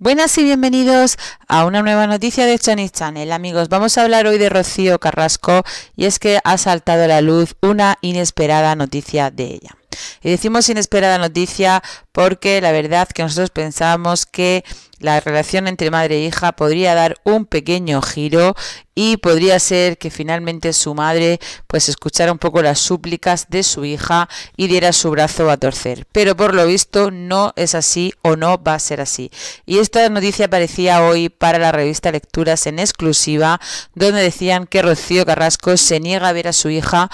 Buenas y bienvenidos a una nueva noticia de Sonic Channel. Amigos, vamos a hablar hoy de Rocío Carrasco y es que ha saltado a la luz una inesperada noticia de ella. Y decimos inesperada noticia porque la verdad que nosotros pensábamos que la relación entre madre e hija podría dar un pequeño giro y podría ser que finalmente su madre pues escuchara un poco las súplicas de su hija y diera su brazo a torcer. Pero por lo visto no es así o no va a ser así. Y esta noticia aparecía hoy para la revista Lecturas en exclusiva donde decían que Rocío Carrasco se niega a ver a su hija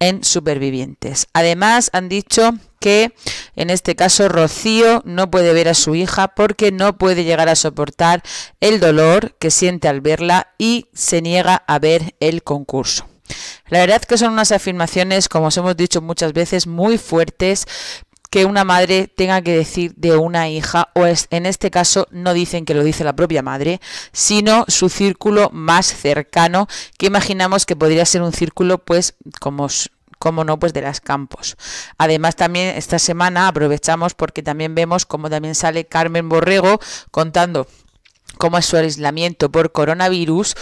en Supervivientes. Además, han dicho que en este caso Rocío no puede ver a su hija porque no puede llegar a soportar el dolor que siente al verla y se niega a ver el concurso. La verdad que son unas afirmaciones, como os hemos dicho muchas veces, muy fuertes, que una madre tenga que decir de una hija, o es, en este caso no dicen que lo dice la propia madre, sino su círculo más cercano, que imaginamos que podría ser un círculo, pues, como como no, pues de las campos. Además, también esta semana aprovechamos porque también vemos cómo también sale Carmen Borrego contando cómo es su aislamiento por coronavirus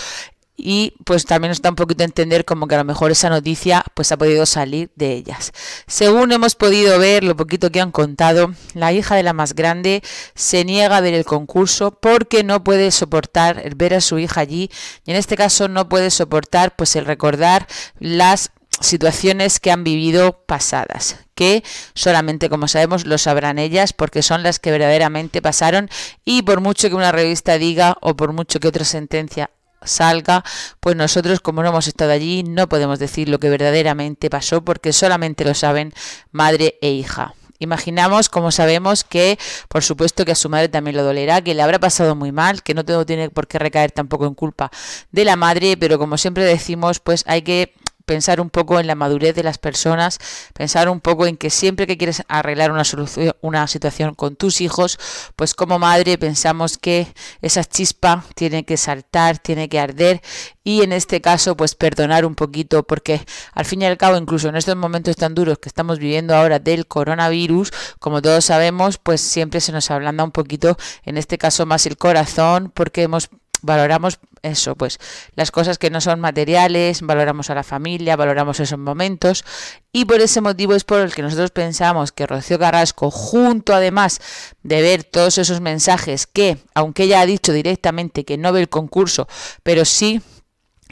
y pues también nos da un poquito entender como que a lo mejor esa noticia pues ha podido salir de ellas. Según hemos podido ver lo poquito que han contado, la hija de la más grande se niega a ver el concurso porque no puede soportar el ver a su hija allí y en este caso no puede soportar pues el recordar las situaciones que han vivido pasadas, que solamente como sabemos lo sabrán ellas porque son las que verdaderamente pasaron y por mucho que una revista diga o por mucho que otra sentencia salga, pues nosotros como no hemos estado allí no podemos decir lo que verdaderamente pasó porque solamente lo saben madre e hija. Imaginamos, como sabemos, que por supuesto que a su madre también lo dolerá, que le habrá pasado muy mal, que no todo tiene por qué recaer tampoco en culpa de la madre, pero como siempre decimos, pues hay que pensar un poco en la madurez de las personas, pensar un poco en que siempre que quieres arreglar una, solución, una situación con tus hijos, pues como madre pensamos que esa chispa tiene que saltar, tiene que arder y en este caso pues perdonar un poquito porque al fin y al cabo incluso en estos momentos tan duros que estamos viviendo ahora del coronavirus, como todos sabemos, pues siempre se nos ablanda un poquito, en este caso más el corazón porque hemos valoramos eso, pues las cosas que no son materiales, valoramos a la familia, valoramos esos momentos y por ese motivo es por el que nosotros pensamos que Rocío Carrasco, junto además de ver todos esos mensajes que, aunque ella ha dicho directamente que no ve el concurso, pero sí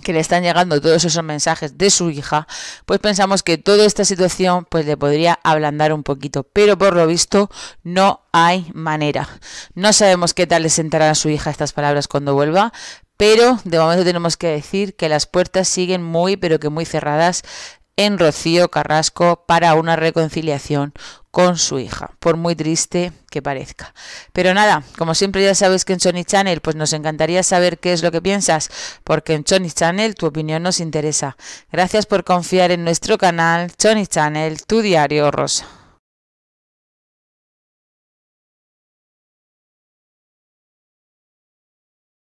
que le están llegando todos esos mensajes de su hija, pues pensamos que toda esta situación pues le podría ablandar un poquito, pero por lo visto no hay manera. No sabemos qué tal le sentará a su hija estas palabras cuando vuelva, pero de momento tenemos que decir que las puertas siguen muy, pero que muy cerradas en Rocío Carrasco para una reconciliación con su hija, por muy triste que parezca. Pero nada, como siempre ya sabes que en Sony Channel pues nos encantaría saber qué es lo que piensas, porque en Sony Channel tu opinión nos interesa. Gracias por confiar en nuestro canal Sony Channel, tu diario rosa.